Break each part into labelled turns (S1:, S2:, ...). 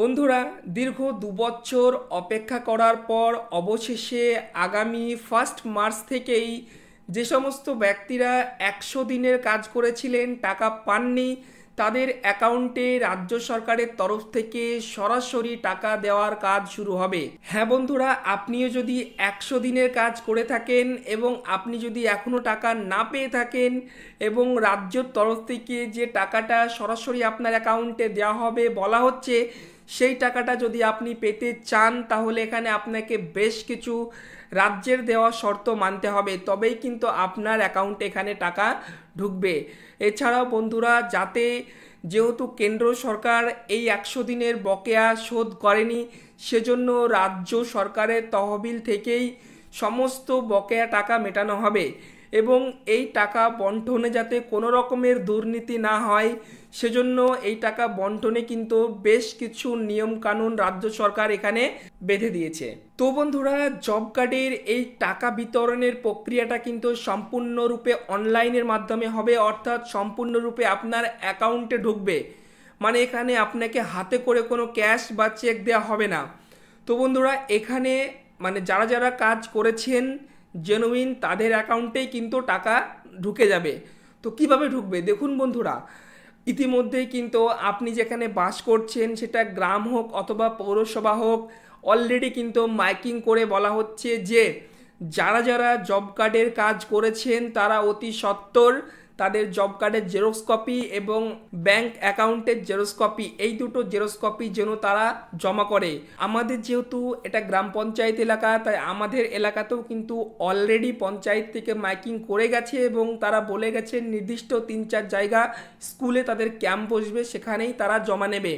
S1: বন্ধুরা দীর্ঘ দুবছর অপেক্ষা করার পর অবশেষে আগামী ফার্স্ট মার্চ থেকেই যে সমস্ত ব্যক্তিরা একশো দিনের কাজ করেছিলেন টাকা পাননি তাদের অ্যাকাউন্টে রাজ্য সরকারের তরফ থেকে সরাসরি টাকা দেওয়ার কাজ শুরু হবে হ্যাঁ বন্ধুরা আপনিও যদি একশো দিনের কাজ করে থাকেন এবং আপনি যদি এখনও টাকা না পেয়ে থাকেন এবং রাজ্যর তরফ থেকে যে টাকাটা সরাসরি আপনার অ্যাকাউন্টে দেওয়া হবে বলা হচ্ছে সেই টাকাটা যদি আপনি পেতে চান তাহলে এখানে আপনাকে বেশ কিছু রাজ্যের দেওয়া শর্ত মানতে হবে তবেই কিন্তু আপনার অ্যাকাউন্টে এখানে টাকা ঢুকবে এছাড়াও বন্ধুরা যাতে যেহেতু কেন্দ্র সরকার এই একশো দিনের বকেয়া শোধ করেনি সেজন্য রাজ্য সরকারের তহবিল থেকেই সমস্ত বকেয়া টাকা মেটানো হবে এবং এই টাকা বন্টনে যাতে কোনো রকমের দুর্নীতি না হয় সেজন্য এই টাকা বন্টনে কিন্তু বেশ কিছু নিয়মকানুন রাজ্য সরকার এখানে বেঁধে দিয়েছে তো বন্ধুরা জব কার্ডের এই টাকা বিতরণের প্রক্রিয়াটা কিন্তু সম্পূর্ণরূপে অনলাইনের মাধ্যমে হবে অর্থাৎ সম্পূর্ণরূপে আপনার অ্যাকাউন্টে ঢুকবে মানে এখানে আপনাকে হাতে করে কোনো ক্যাশ বা চেক দেওয়া হবে না তো বন্ধুরা এখানে মানে যারা যারা কাজ করেছেন জেনুইন তাদের অ্যাকাউন্টেই কিন্তু টাকা ঢুকে যাবে তো কিভাবে ঢুকবে দেখুন বন্ধুরা ইতিমধ্যেই কিন্তু আপনি যেখানে বাস করছেন সেটা গ্রাম হোক অথবা পৌরসভা হোক অলরেডি কিন্তু মাইকিং করে বলা হচ্ছে যে যারা যারা জব কার্ডের কাজ করেছেন তারা অতি সত্তর তাদের জব কার্ডের জেরক্স কপি এবং ব্যাংক অ্যাকাউন্টের জেরক্স কপি এই দুটো জেরক্স কপি যেন তারা জমা করে আমাদের যেহেতু এটা গ্রাম পঞ্চায়েত এলাকা তাই আমাদের এলাকাতেও কিন্তু অলরেডি পঞ্চায়েত থেকে মাইকিং করে গেছে এবং তারা বলে গেছে নির্দিষ্ট তিন চার জায়গা স্কুলে তাদের ক্যাম্প বসবে সেখানেই তারা জমা নেবে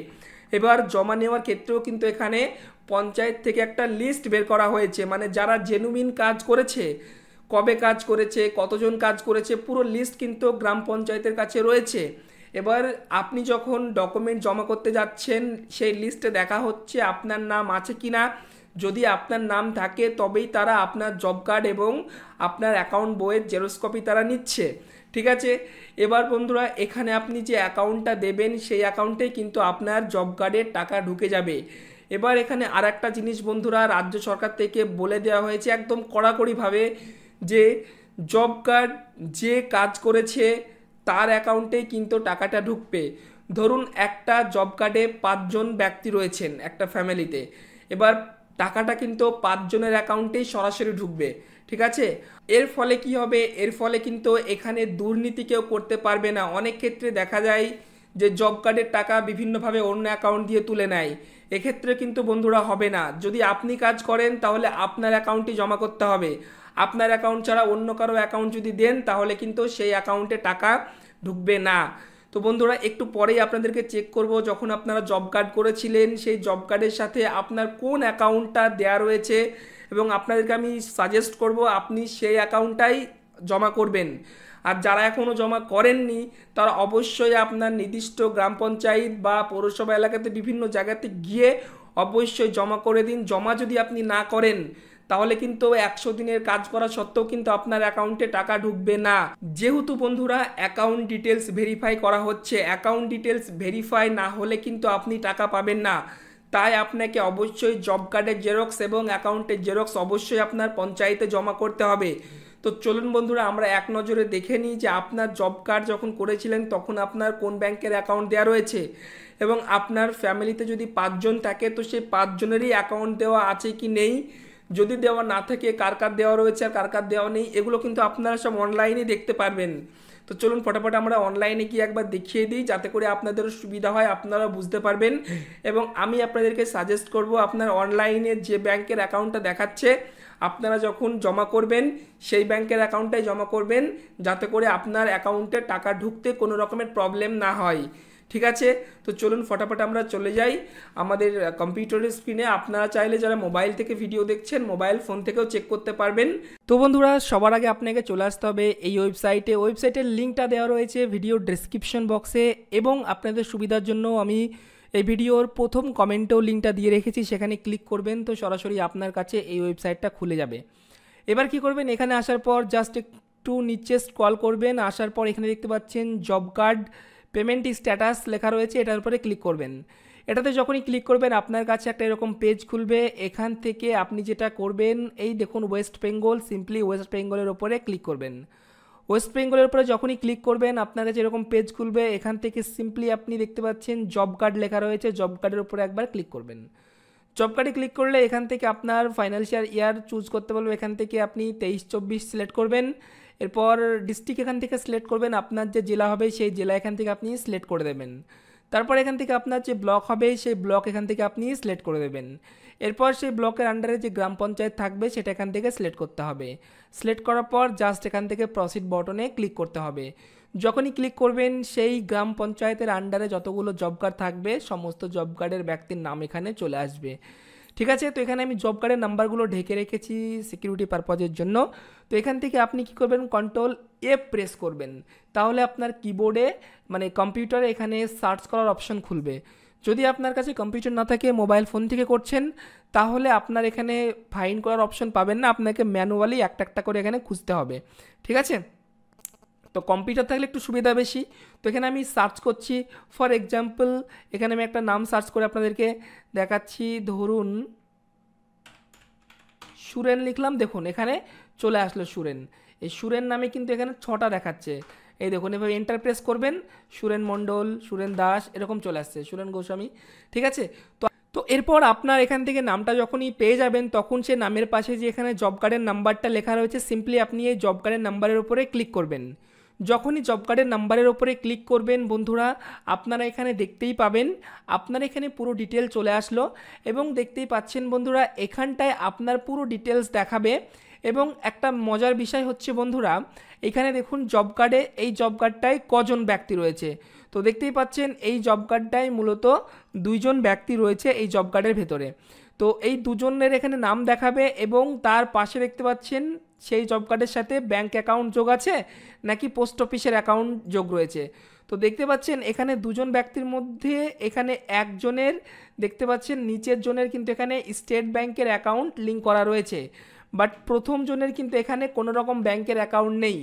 S1: এবার জমা নেওয়ার ক্ষেত্রেও কিন্তু এখানে পঞ্চায়েত থেকে একটা লিস্ট বের করা হয়েছে মানে যারা জেনুইন কাজ করেছে কবে কাজ করেছে কতজন কাজ করেছে পুরো লিস্ট কিন্তু গ্রাম পঞ্চায়েতের কাছে রয়েছে এবার আপনি যখন ডকুমেন্ট জমা করতে যাচ্ছেন সেই লিস্টে দেখা হচ্ছে আপনার নাম আছে কি না যদি আপনার নাম থাকে তবেই তারা আপনার জব কার্ড এবং আপনার অ্যাকাউন্ট বইয়ের জেরক্স কপি তারা নিচ্ছে ঠিক আছে এবার বন্ধুরা এখানে আপনি যে অ্যাকাউন্টটা দেবেন সেই অ্যাকাউন্টেই কিন্তু আপনার জব কার্ডের টাকা ঢুকে যাবে এবার এখানে আর একটা জিনিস বন্ধুরা রাজ্য সরকার থেকে বলে দেওয়া হয়েছে একদম কড়াকড়িভাবে যে জব কার্ড যে কাজ করেছে তার অ্যাকাউন্টে কিন্তু টাকাটা ঢুকবে ধরুন একটা জব কার্ডে পাঁচজন ব্যক্তি রয়েছেন একটা ফ্যামিলিতে এবার টাকাটা কিন্তু পাঁচজনের অ্যাকাউন্টেই সরাসরি ঢুকবে ঠিক আছে এর ফলে কি হবে এর ফলে কিন্তু এখানে দুর্নীতি কেউ করতে পারবে না অনেক ক্ষেত্রে দেখা যায় যে জব কার্ডের টাকা বিভিন্নভাবে অন্য অ্যাকাউন্ট দিয়ে তুলে নেয় এক্ষেত্রে কিন্তু বন্ধুরা হবে না যদি আপনি কাজ করেন তাহলে আপনার অ্যাকাউন্টে জমা করতে হবে আপনার অ্যাকাউন্ট ছাড়া অন্য কারো অ্যাকাউন্ট যদি দেন তাহলে কিন্তু সেই অ্যাকাউন্টে টাকা ঢুকবে না তো বন্ধুরা একটু পরেই আপনাদেরকে চেক করব যখন আপনারা জব কার্ড করেছিলেন সেই জব কার্ডের সাথে আপনার কোন অ্যাকাউন্টটা দেয়া রয়েছে এবং আপনাদেরকে আমি সাজেস্ট করব আপনি সেই অ্যাকাউন্টটাই জমা করবেন আর যারা এখনও জমা করেননি তারা অবশ্যই আপনার নির্দিষ্ট গ্রাম পঞ্চায়েত বা পৌরসভা এলাকাতে বিভিন্ন জায়গাতে গিয়ে অবশ্যই জমা করে দিন জমা যদি আপনি না করেন তাহলে কিন্তু একশো দিনের কাজ করা সত্ত্বেও কিন্তু আপনার অ্যাকাউন্টে টাকা ঢুকবে না যেহেতু বন্ধুরা অ্যাকাউন্ট ডিটেলস ভেরিফাই করা হচ্ছে অ্যাকাউন্ট ডিটেলস ভেরিফাই না হলে কিন্তু আপনি টাকা পাবেন না তাই আপনাকে অবশ্যই জব কার্ডের জেরক্স এবং অ্যাকাউন্টের জেরক্স অবশ্যই আপনার পঞ্চায়েতে জমা করতে হবে তো চলুন বন্ধুরা আমরা এক নজরে দেখে নিই যে আপনার জব কার্ড যখন করেছিলেন তখন আপনার কোন ব্যাংকের অ্যাকাউন্ট দেওয়া রয়েছে এবং আপনার ফ্যামিলিতে যদি পাঁচজন থাকে তো সেই পাঁচজনেরই অ্যাকাউন্ট দেওয়া আছে কি নেই যদি দেওয়া না থাকে কার কার দেওয়া রয়েছে আর কার কার দেওয়া নেই এগুলো কিন্তু আপনারা সব অনলাইনেই দেখতে পারবেন তো চলুন ফটাফট আমরা অনলাইনে গিয়ে একবার দেখিয়ে দিই যাতে করে আপনাদেরও সুবিধা হয় আপনারা বুঝতে পারবেন এবং আমি আপনাদেরকে সাজেস্ট করব আপনার অনলাইনে যে ব্যাংকের অ্যাকাউন্টটা দেখাচ্ছে আপনারা যখন জমা করবেন সেই ব্যাংকের অ্যাকাউন্টটাই জমা করবেন যাতে করে আপনার অ্যাকাউন্টে টাকা ঢুকতে কোনো রকমের প্রবলেম না হয় ঠিক আছে তো চলুন ফটাফট আমরা চলে যাই আমাদের কম্পিউটারের স্ক্রিনে আপনারা চাইলে যারা মোবাইল থেকে ভিডিও দেখছেন মোবাইল ফোন থেকেও চেক করতে পারবেন তো বন্ধুরা সবার আগে আপনাকে চলে আসতে হবে এই ওয়েবসাইটে ওয়েবসাইটের লিঙ্কটা দেওয়া রয়েছে ভিডিও ডিসক্রিপশন বক্সে এবং আপনাদের সুবিধার জন্য আমি এই ভিডিওর প্রথম কমেন্টেও লিঙ্কটা দিয়ে রেখেছি সেখানে ক্লিক করবেন তো সরাসরি আপনার কাছে এই ওয়েবসাইটটা খুলে যাবে এবার কি করবেন এখানে আসার পর জাস্ট একটু নিচে স্ক্রল করবেন আসার পর এখানে দেখতে পাচ্ছেন জব কার্ড পেমেন্ট স্ট্যাটাস লেখা রয়েছে এটার উপরে ক্লিক করবেন এটাতে যখনই ক্লিক করবেন আপনার কাছে একটা এরকম পেজ খুলবে এখান থেকে আপনি যেটা করবেন এই দেখুন ওয়েস্ট বেঙ্গল সিম্পলি ওয়েস্ট বেঙ্গলের ওপরে ক্লিক করবেন ওয়েস্ট বেঙ্গলের উপরে যখনই ক্লিক করবেন আপনার কাছে এরকম পেজ খুলবে এখান থেকে সিম্পলি আপনি দেখতে পাচ্ছেন জব কার্ড লেখা রয়েছে জব কার্ডের উপরে একবার ক্লিক করবেন জব কার্ডে ক্লিক করলে এখান থেকে আপনার ফাইন্যান্সিয়াল ইয়ার চুজ করতে বলবো এখান থেকে আপনি তেইশ চব্বিশ সিলেক্ট করবেন এরপর ডিস্ট্রিক্ট এখান থেকে সিলেক্ট করবেন আপনার যে জেলা হবে সেই জেলা এখান থেকে আপনি সিলেক্ট করে দেবেন তারপর এখান থেকে আপনার যে ব্লক হবে সেই ব্লক এখান থেকে আপনি সিলেক্ট করে দেবেন এরপর সেই ব্লকের আন্ডারে যে গ্রাম পঞ্চায়েত থাকবে সেটা এখান থেকে সিলেক্ট করতে হবে সিলেক্ট করার পর জাস্ট এখান থেকে প্রসিড বটনে ক্লিক করতে হবে যখনই ক্লিক করবেন সেই গ্রাম পঞ্চায়েতের আন্ডারে যতগুলো জব কার্ড থাকবে সমস্ত জব কার্ডের ব্যক্তির নাম এখানে চলে আসবে ঠিক আছে তো এখানে আমি জব কার্ডের নাম্বারগুলো ঢেকে রেখেছি সিকিউরিটি পারপাজের জন্য তো এখান থেকে আপনি কি করবেন কন্ট্রোল এ প্রেস করবেন তাহলে আপনার কিবোর্ডে মানে কম্পিউটারে এখানে সার্চ করার অপশন খুলবে যদি আপনার কাছে কম্পিউটার না থাকে মোবাইল ফোন থেকে করছেন তাহলে আপনার এখানে ফাইন করার অপশন পাবেন না আপনাকে ম্যানুয়ালি একটা একটা করে এখানে খুঁজতে হবে ঠিক আছে তো কম্পিউটার থাকলে একটু সুবিধা বেশি তো এখানে আমি সার্চ করছি ফর এক্সাম্পল এখানে আমি একটা নাম সার্চ করে আপনাদেরকে দেখাচ্ছি ধরুন সুরেন লিখলাম দেখুন এখানে চলে আসলো সুরেন এই সুরেন নামে কিন্তু এখানে ছটা দেখাচ্ছে এই দেখুন এভাবে এন্টারপ্রেস করবেন সুরেন মণ্ডল সুরেন দাস এরকম চলে আসছে সুরেন গোস্বামী ঠিক আছে তো তো এরপর আপনার এখান থেকে নামটা যখনই পেয়ে যাবেন তখন সে নামের পাশে যে এখানে জব কার্ডের নাম্বারটা লেখা রয়েছে সিম্পলি আপনি এই জব কার্ডের নাম্বারের উপরে ক্লিক করবেন যখনই জব কার্ডের নাম্বারের ওপরে ক্লিক করবেন বন্ধুরা আপনারা এখানে দেখতেই পাবেন আপনার এখানে পুরো ডিটেল চলে আসলো এবং দেখতেই পাচ্ছেন বন্ধুরা এখানটায় আপনার পুরো ডিটেলস দেখাবে এবং একটা মজার বিষয় হচ্ছে বন্ধুরা এখানে দেখুন জব কার্ডে এই জব কার্ডটায় কজন ব্যক্তি রয়েছে তো দেখতেই পাচ্ছেন এই জব কার্ডটায় মূলত দুইজন ব্যক্তি রয়েছে এই জব কার্ডের ভেতরে তো এই দুজনের এখানে নাম দেখাবে এবং তার পাশে দেখতে পাচ্ছেন সেই জব কার্ডের সাথে ব্যাংক অ্যাকাউন্ট যোগ আছে নাকি পোস্ট অফিসের অ্যাকাউন্ট যোগ রয়েছে তো দেখতে পাচ্ছেন এখানে দুজন ব্যক্তির মধ্যে এখানে একজনের দেখতে পাচ্ছেন নিচের জনের কিন্তু এখানে স্টেট ব্যাংকের অ্যাকাউন্ট লিঙ্ক করা রয়েছে বাট প্রথম জনের কিন্তু এখানে কোনো রকম ব্যাংকের অ্যাকাউন্ট নেই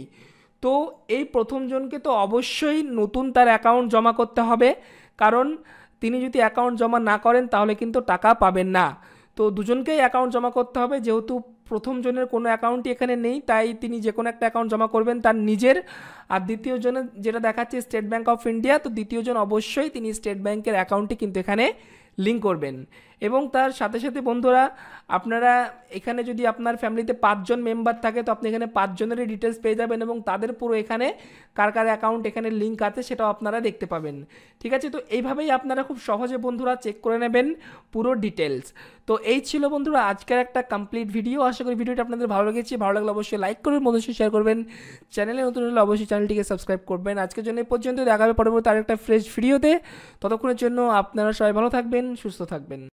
S1: তো এই প্রথম জনকে তো অবশ্যই নতুন তার অ্যাকাউন্ট জমা করতে হবে কারণ তিনি যদি অ্যাকাউন্ট জমা না করেন তাহলে কিন্তু টাকা পাবেন না তো দুজনকেই অ্যাকাউন্ট জমা করতে হবে যেহেতু প্রথম জনের কোনো অ্যাকাউন্টই এখানে নেই তাই তিনি যে কোনো একটা অ্যাকাউন্ট জমা করবেন তার নিজের আর দ্বিতীয় জনের যেটা দেখাচ্ছে স্টেট ব্যাঙ্ক অফ ইন্ডিয়া তো দ্বিতীয় জন অবশ্যই তিনি স্টেট ব্যাংকের অ্যাকাউন্টটি কিন্তু এখানে লিঙ্ক করবেন এবং তার সাথে সাথে বন্ধুরা আপনারা এখানে যদি আপনার ফ্যামিলিতে পাঁচজন মেম্বার থাকে তো আপনি এখানে পাঁচজনেরই ডিটেলস পেয়ে যাবেন এবং তাদের পুরো এখানে কার কার অ্যাকাউন্ট এখানে লিঙ্ক আছে সেটাও আপনারা দেখতে পাবেন ঠিক আছে তো এইভাবেই আপনারা খুব সহজে বন্ধুরা চেক করে নেবেন পুরো ডিটেলস তো এই ছিল বন্ধুরা আজকের একটা কমপ্লিট ভিডিও আশা করি ভিডিওটা আপনাদের ভালো লেগেছে ভালো লাগলে অবশ্যই লাইক করবেন বন্ধুদের শেয়ার করবেন চ্যানেলে নতুন হলে অবশ্যই চ্যানেলটিকে সাবস্ক্রাইব করবেন আজকের জন্য পর্যন্ত দেখাবে পরবর্তী আরেকটা ফ্রেশ ভিডিওতে ততক্ষণের জন্য আপনারা সবাই ভালো থাকবেন সুস্থ থাকবেন